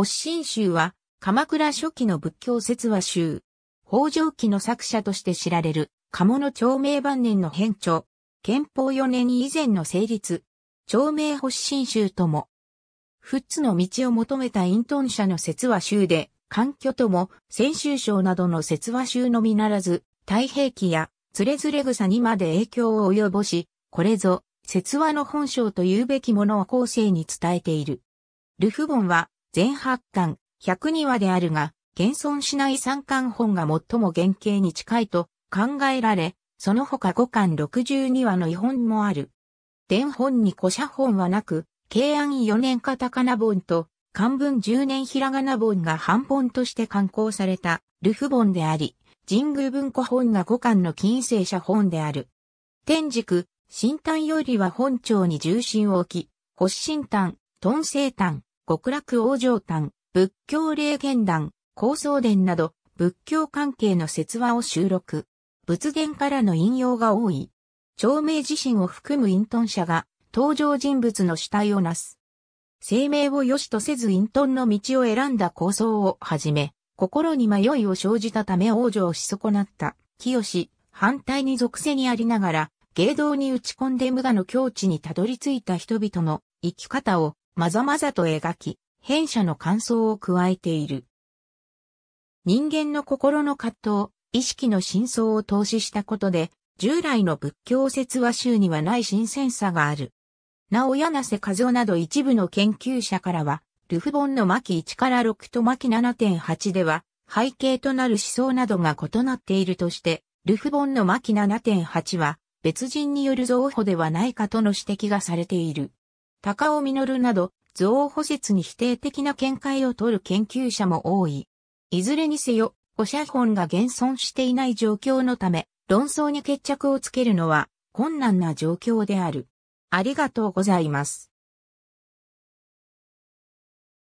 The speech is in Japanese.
発信集は、鎌倉初期の仏教説話集。北条記の作者として知られる、鴨の長明晩年の編著。憲法4年以前の成立。長明発信集とも。仏の道を求めた隠遁者の説話集で、環境とも、先週章などの説話集のみならず、太平記や、つれずれ草にまで影響を及ぼし、これぞ、説話の本性と言うべきものを後世に伝えている。ルフボンは、全8巻、102話であるが、現存しない三巻本が最も原型に近いと考えられ、その他5巻62話の異本もある。伝本に古写本はなく、慶安4年カタカナ本と、漢文10年ひらがな本が半本として刊行された、ルフ本であり、神宮文庫本が5巻の近世写本である。天竺、新丹よりは本庁に重心を置き、発新丹、頓星丹、極楽往生譚、仏教霊言談、高僧伝など、仏教関係の説話を収録。仏言からの引用が多い。長明自身を含む隠遁者が、登場人物の主体をなす。生命を良しとせず隠遁の道を選んだ構想をはじめ、心に迷いを生じたため往生をし損なった、清、反対に属性にありながら、芸道に打ち込んで無我の境地にたどり着いた人々の生き方をまざまざと描き、弊者の感想を加えている。人間の心の葛藤、意識の真相を投資したことで、従来の仏教説話集にはない新鮮さがある。なお柳瀬和夫など一部の研究者からは、ルフボンの巻1から6と巻7.8では、背景となる思想などが異なっているとして、ルフボンの巻7.8は、別人による造法ではないかとの指摘がされている。高尾実など、図王補説に否定的な見解を取る研究者も多い。いずれにせよ、お写本が現存していない状況のため、論争に決着をつけるのは困難な状況である。ありがとうございます。